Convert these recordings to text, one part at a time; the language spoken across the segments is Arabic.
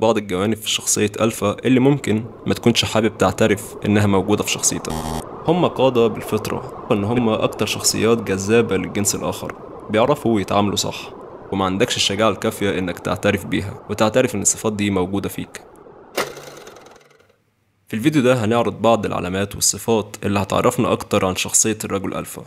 بعض الجوانب في شخصية ألفا اللي ممكن ما تكونش حابب تعترف إنها موجودة في شخصيتك هم قادة بالفطرة إن هم أكتر شخصيات جذابة للجنس الآخر بيعرفوا يتعاملوا صح وما عندكش الشجاعة الكافية إنك تعترف بيها وتعترف إن الصفات دي موجودة فيك في الفيديو ده هنعرض بعض العلامات والصفات اللي هتعرفنا أكتر عن شخصية الرجل ألفا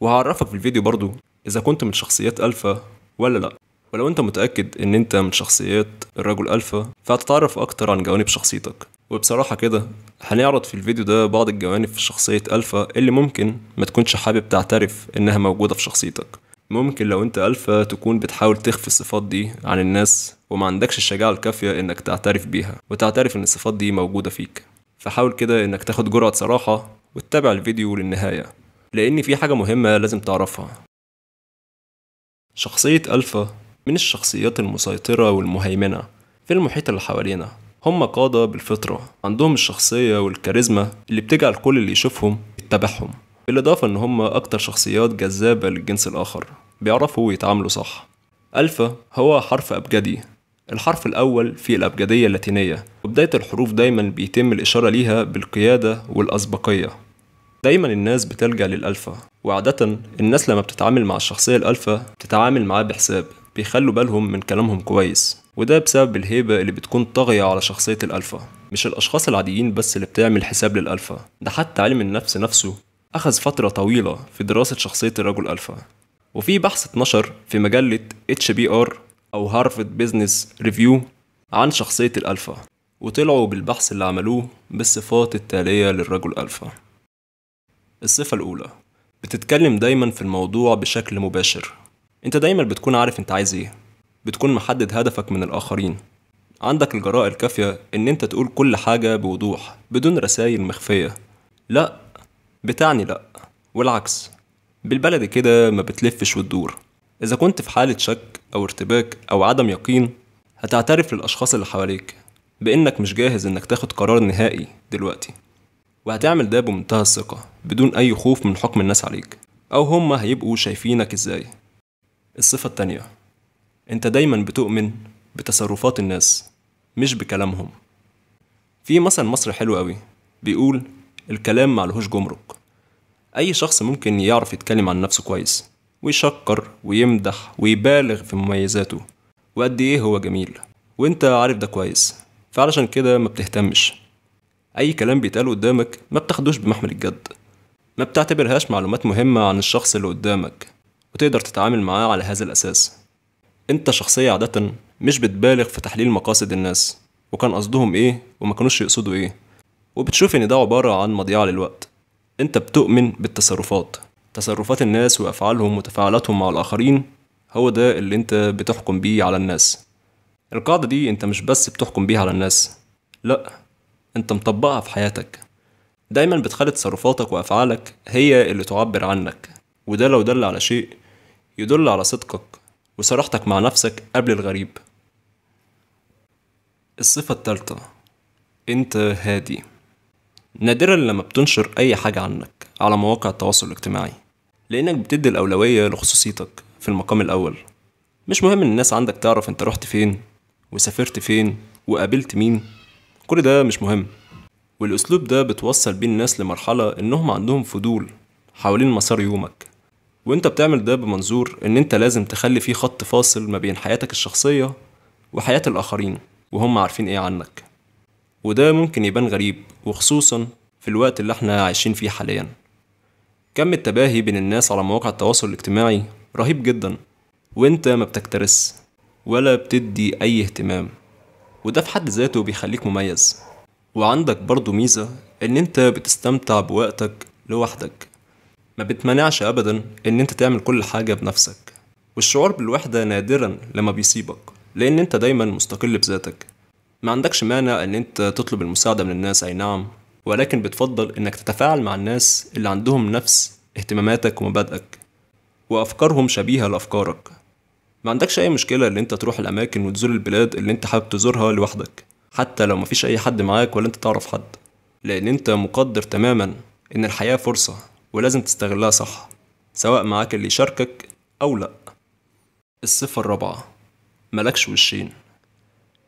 وهعرفك في الفيديو برضو إذا كنت من شخصيات ألفا ولا لأ ولو انت متأكد ان انت من شخصيات الرجل الفا فهتتعرف اكتر عن جوانب شخصيتك وبصراحة كده هنعرض في الفيديو ده بعض الجوانب في شخصية الفا اللي ممكن ما تكونش حابب تعترف انها موجودة في شخصيتك ممكن لو انت الفا تكون بتحاول تخفي الصفات دي عن الناس وما عندكش الشجاعة الكافية انك تعترف بيها وتعترف ان الصفات دي موجودة فيك فحاول كده انك تاخد جرعة صراحة وتتابع الفيديو للنهاية لان في حاجة مهمة لازم تعرفها شخصية الفا من الشخصيات المسيطرة والمهيمنة في المحيط اللي حوالينا هم قادة بالفطرة عندهم الشخصية والكاريزما اللي بتجعل كل اللي يشوفهم يتبعهم بالإضافة إن هم أكتر شخصيات جذابة للجنس الآخر بيعرفوا يتعاملوا صح ألفا هو حرف أبجدي الحرف الأول في الأبجدية اللاتينية وبداية الحروف دايما بيتم الإشارة ليها بالقيادة والأسبقية دايما الناس بتلجأ للألفا وعادة الناس لما بتتعامل مع الشخصية الألفا بتتعامل معاه بحساب بيخلوا بالهم من كلامهم كويس وده بسبب الهيبة اللي بتكون طاغية على شخصية الألفا مش الأشخاص العاديين بس اللي بتعمل حساب للألفا ده حتى علم النفس نفسه أخذ فترة طويلة في دراسة شخصية الرجل ألفا وفي بحث اتنشر في مجلة اتش بي ار أو هارفارد بيزنس ريفيو عن شخصية الألفا وطلعوا بالبحث اللي عملوه بالصفات التالية للرجل ألفا الصفة الأولى بتتكلم دايما في الموضوع بشكل مباشر انت دايما بتكون عارف انت عايز ايه بتكون محدد هدفك من الاخرين عندك الجراءة الكافية ان انت تقول كل حاجة بوضوح بدون رسائل مخفية لا بتعني لا والعكس بالبلد كده ما بتلفش وتدور اذا كنت في حالة شك او ارتباك او عدم يقين هتعترف للاشخاص اللي حواليك بانك مش جاهز انك تاخد قرار نهائي دلوقتي وهتعمل ده بمنتهى الثقة بدون اي خوف من حكم الناس عليك او هما هيبقوا شايفينك ازاي الصفة التانية أنت دايما بتؤمن بتصرفات الناس مش بكلامهم في مثل مصري حلو قوي بيقول الكلام معلهوش جمرك أي شخص ممكن يعرف يتكلم عن نفسه كويس ويشكر ويمدح ويبالغ في مميزاته وقد إيه هو جميل وأنت عارف ده كويس فعلشان كده ما بتهتمش أي كلام بيتقال قدامك ما بتاخدوش بمحمل الجد ما بتعتبرهاش معلومات مهمة عن الشخص اللي قدامك وتقدر تتعامل معاه على هذا الأساس أنت شخصية عادة مش بتبالغ في تحليل مقاصد الناس وكان قصدهم إيه وما كانوش يقصدوا إيه وبتشوف إن ده عبارة عن مضيعة للوقت أنت بتؤمن بالتصرفات تصرفات الناس وأفعالهم وتفاعلاتهم مع الآخرين هو ده اللي أنت بتحكم بيه على الناس القاعدة دي أنت مش بس بتحكم بيها على الناس لأ أنت مطبقها في حياتك دايما بتخلي تصرفاتك وأفعالك هي اللي تعبر عنك وده لو دل على شيء يدل على صدقك وصراحتك مع نفسك قبل الغريب الصفة التالتة انت هادي نادرا لما بتنشر اي حاجة عنك على مواقع التواصل الاجتماعي لانك بتدي الاولوية لخصوصيتك في المقام الاول مش مهم ان الناس عندك تعرف انت رحت فين وسافرت فين وقابلت مين كل ده مش مهم والاسلوب ده بتوصل بيه الناس لمرحلة انهم عندهم فضول حوالين مسار يومك وانت بتعمل ده بمنظور ان انت لازم تخلي فيه خط فاصل ما بين حياتك الشخصية وحياة الآخرين وهم عارفين ايه عنك وده ممكن يبان غريب وخصوصا في الوقت اللي احنا عايشين فيه حاليا كم التباهي بين الناس على مواقع التواصل الاجتماعي رهيب جدا وانت ما بتكترس ولا بتدي اي اهتمام وده في حد ذاته بيخليك مميز وعندك برضه ميزة ان انت بتستمتع بوقتك لوحدك ما بتمنعش ابدا ان انت تعمل كل حاجه بنفسك والشعور بالوحده نادرا لما بيصيبك لان انت دايما مستقل بذاتك ما عندكش مانع ان انت تطلب المساعده من الناس اي نعم ولكن بتفضل انك تتفاعل مع الناس اللي عندهم نفس اهتماماتك ومبادئك وافكارهم شبيهه لافكارك ما عندكش اي مشكله ان انت تروح الاماكن وتزور البلاد اللي انت حابب تزورها لوحدك حتى لو مفيش اي حد معاك ولا انت تعرف حد لان انت مقدر تماما ان الحياه فرصه ولازم تستغلها صح سواء معاك اللي يشاركك أو لأ الصفة الرابعة ملكش وشين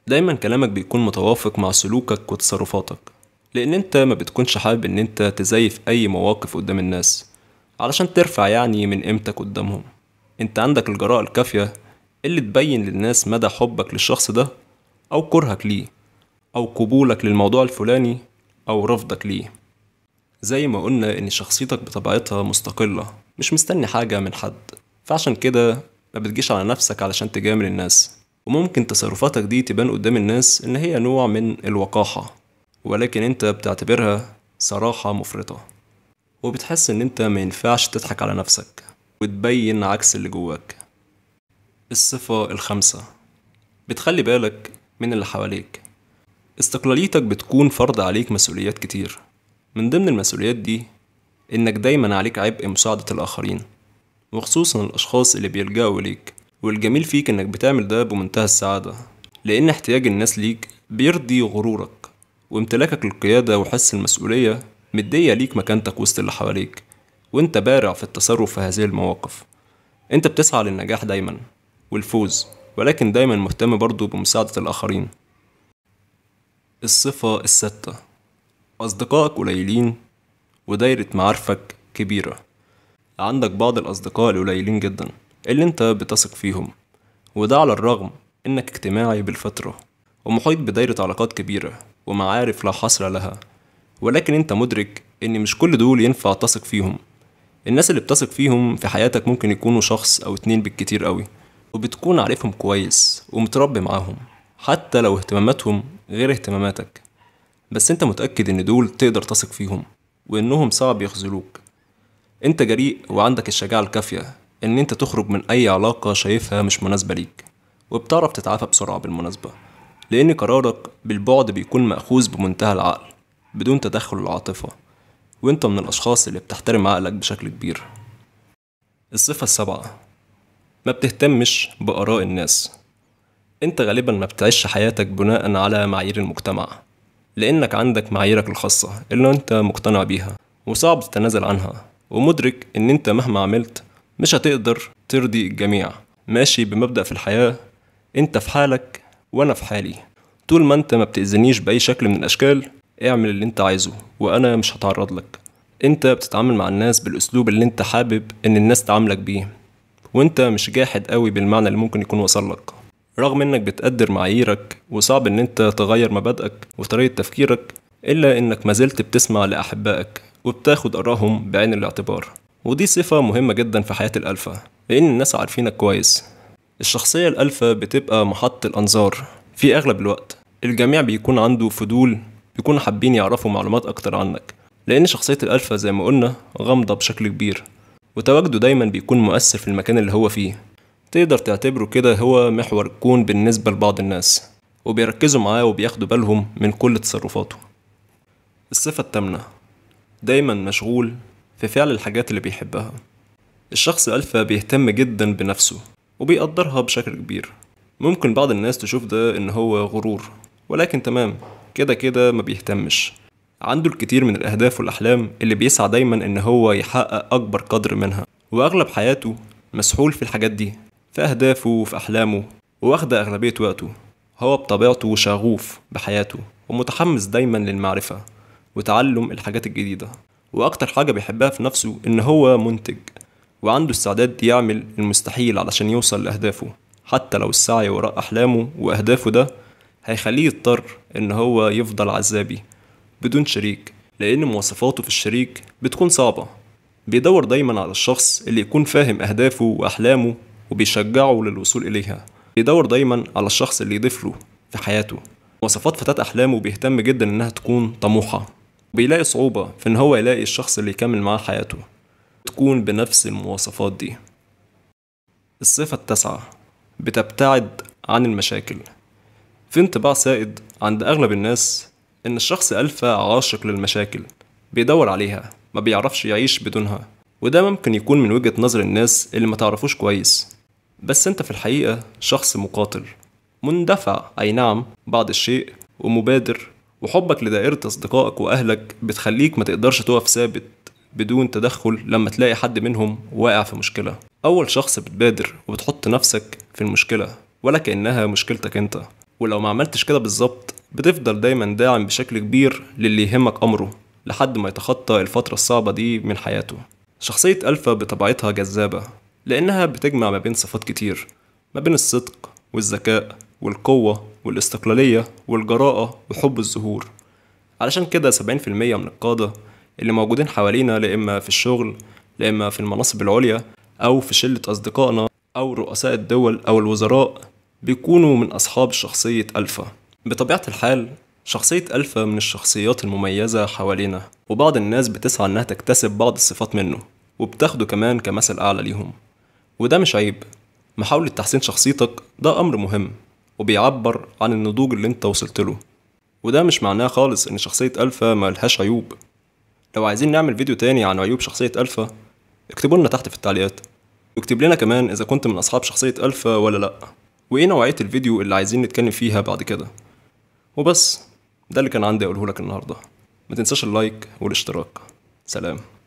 دايما كلامك بيكون متوافق مع سلوكك وتصرفاتك لأن أنت ما بتكونش حابب إن أنت تزيف أي مواقف قدام الناس علشان ترفع يعني من قيمتك قدامهم أنت عندك الجراءة الكافية اللي تبين للناس مدى حبك للشخص ده أو كرهك ليه أو قبولك للموضوع الفلاني أو رفضك ليه زي ما قلنا إن شخصيتك بطبيعتها مستقلة مش مستني حاجة من حد فعشان كده ما بتجيش على نفسك علشان تجامل الناس وممكن تصرفاتك دي تبان قدام الناس إن هي نوع من الوقاحة ولكن أنت بتعتبرها صراحة مفرطة وبتحس إن أنت ما ينفعش تضحك على نفسك وتبين عكس اللي جواك الصفة الخامسة بتخلي بالك من اللي حواليك استقلاليتك بتكون فرض عليك مسؤوليات كتير من ضمن المسؤوليات دي إنك دايما عليك عبء مساعدة الآخرين وخصوصا الأشخاص اللي بيلجأوا ليك والجميل فيك إنك بتعمل ده بمنتهى السعادة لأن احتياج الناس ليك بيرضي غرورك وامتلاكك للقيادة وحس المسؤولية مدية ليك مكانتك وسط اللي حواليك وانت بارع في التصرف في هذه المواقف انت بتسعى للنجاح دايما والفوز ولكن دايما مهتم برضه بمساعدة الآخرين الصفة الستة أصدقائك قليلين ودايرة معارفك كبيرة عندك بعض الأصدقاء القليلين جدا اللي أنت بتثق فيهم وده على الرغم إنك اجتماعي بالفطرة ومحيط بدايرة علاقات كبيرة ومعارف لا حصر لها ولكن أنت مدرك إن مش كل دول ينفع تثق فيهم الناس اللي بتثق فيهم في حياتك ممكن يكونوا شخص أو اتنين بالكتير قوي وبتكون عارفهم كويس ومتربي معاهم حتى لو اهتماماتهم غير اهتماماتك بس انت متأكد ان دول تقدر تثق فيهم وانهم صعب يخذلوك انت جريء وعندك الشجاعة الكافية ان انت تخرج من اي علاقة شايفها مش مناسبة ليك وبتعرف تتعافى بسرعة بالمناسبة لان قرارك بالبعد بيكون مأخوذ بمنتهى العقل بدون تدخل العاطفة وانت من الاشخاص اللي بتحترم عقلك بشكل كبير الصفة السابعة ما بتهتمش بآراء الناس انت غالبا ما بتعيش حياتك بناء على معايير المجتمع لأنك عندك معاييرك الخاصة اللي أنت مقتنع بيها وصعب تتنازل عنها ومدرك إن أنت مهما عملت مش هتقدر ترضي الجميع ماشي بمبدأ في الحياة أنت في حالك وأنا في حالي طول ما أنت ما بتأذنيش بأي شكل من الأشكال اعمل اللي أنت عايزه وأنا مش هتعرض لك أنت بتتعامل مع الناس بالأسلوب اللي أنت حابب إن الناس تعاملك بيه وأنت مش جاحد قوي بالمعنى اللي ممكن يكون وصل لك رغم انك بتقدر معاييرك وصعب ان انت تغير مبادئك وطريقة تفكيرك الا انك ما زلت بتسمع لأحبائك وبتاخد آرائهم بعين الاعتبار ودي صفة مهمة جدا في حياة الألفا لأن الناس عارفينك كويس الشخصية الألفا بتبقى محط الأنظار في أغلب الوقت الجميع بيكون عنده فضول بيكون حابين يعرفوا معلومات أكتر عنك لأن شخصية الألفا زي ما قلنا غامضة بشكل كبير وتواجده دايما بيكون مؤثر في المكان اللي هو فيه تقدر تعتبره كده هو محور الكون بالنسبة لبعض الناس وبيركزوا معاه وبياخدوا بالهم من كل تصرفاته الصفة التامنة دايما مشغول في فعل الحاجات اللي بيحبها الشخص ألفا بيهتم جدا بنفسه وبيقدرها بشكل كبير ممكن بعض الناس تشوف ده إن هو غرور ولكن تمام كده كده ما بيهتمش عنده الكتير من الأهداف والأحلام اللي بيسعى دايما إن هو يحقق أكبر قدر منها وأغلب حياته مسحول في الحاجات دي في أهدافه وفي أحلامه وواخدة أغلبية وقته هو بطبيعته شغوف بحياته ومتحمس دايما للمعرفة وتعلم الحاجات الجديدة وأكتر حاجة بيحبها في نفسه إن هو منتج وعنده استعداد يعمل المستحيل علشان يوصل لأهدافه حتى لو السعي وراء أحلامه وأهدافه ده هيخليه يضطر إن هو يفضل عزابي بدون شريك لأن مواصفاته في الشريك بتكون صعبة بيدور دايما على الشخص اللي يكون فاهم أهدافه وأحلامه وبيشجعه للوصول إليها بيدور دايما على الشخص اللي يضيف له في حياته وصفات فتاة أحلامه بيهتم جدا إنها تكون طموحة وبيلاقي صعوبة في إن هو يلاقي الشخص اللي يكمل معاه حياته تكون بنفس المواصفات دي الصفة التاسعة بتبتعد عن المشاكل في انطباع سائد عند أغلب الناس إن الشخص ألفا عاشق للمشاكل بيدور عليها ما بيعرفش يعيش بدونها وده ممكن يكون من وجهة نظر الناس اللي ما تعرفوش كويس بس أنت في الحقيقة شخص مقاتل مندفع أي نعم بعض الشيء ومبادر وحبك لدائرة أصدقائك وأهلك بتخليك ما تقدرش تقف ثابت بدون تدخل لما تلاقي حد منهم واقع في مشكلة أول شخص بتبادر وبتحط نفسك في المشكلة ولا كأنها مشكلتك أنت ولو ما عملتش كده بالظبط بتفضل دايما داعم بشكل كبير للي يهمك أمره لحد ما يتخطى الفترة الصعبة دي من حياته شخصية ألفا بطبيعتها جذابة لأنها بتجمع ما بين صفات كتير ما بين الصدق والذكاء والقوة والاستقلالية والجراءة وحب الظهور علشان كده سبعين في المية من القادة اللي موجودين حوالينا لا إما في الشغل لا إما في المناصب العليا أو في شلة أصدقائنا أو رؤساء الدول أو الوزراء بيكونوا من أصحاب شخصية ألفا بطبيعة الحال شخصية ألفا من الشخصيات المميزة حوالينا وبعض الناس بتسعى إنها تكتسب بعض الصفات منه وبتاخده كمان كمثل أعلى ليهم وده مش عيب محاولة تحسين شخصيتك ده أمر مهم وبيعبر عن النضوج اللي انت وصلت له وده مش معناه خالص ان شخصية ألفا ملهاش عيوب لو عايزين نعمل فيديو تاني عن عيوب شخصية ألفا اكتبوا لنا تحت في التعليقات واكتب لنا كمان إذا كنت من أصحاب شخصية ألفا ولا لأ وإيه نوعية الفيديو اللي عايزين نتكلم فيها بعد كده وبس ده اللي كان عندي أقوله لك النهاردة ما تنساش اللايك والاشتراك سلام